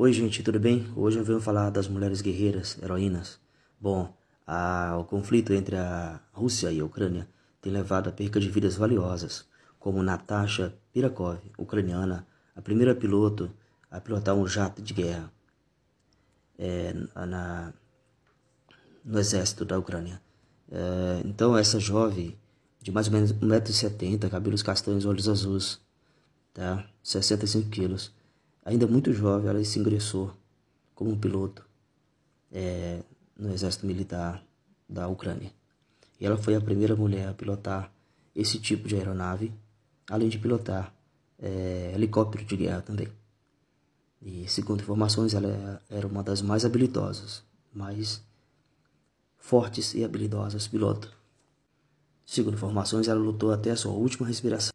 Oi, gente, tudo bem? Hoje eu venho falar das mulheres guerreiras, heroínas. Bom, a, o conflito entre a Rússia e a Ucrânia tem levado a perca de vidas valiosas, como Natasha Pirakov, ucraniana, a primeira piloto a pilotar um jato de guerra é, na, no exército da Ucrânia. É, então, essa jovem, de mais ou menos 1,70m, cabelos castanhos, olhos azuis, tá? 65 quilos, ainda muito jovem, ela se ingressou como piloto é, no exército militar da Ucrânia. E ela foi a primeira mulher a pilotar esse tipo de aeronave, além de pilotar é, helicóptero de guerra também. E segundo informações, ela é, era uma das mais habilidosas, mais fortes e habilidosas pilotos. Segundo informações, ela lutou até a sua última respiração.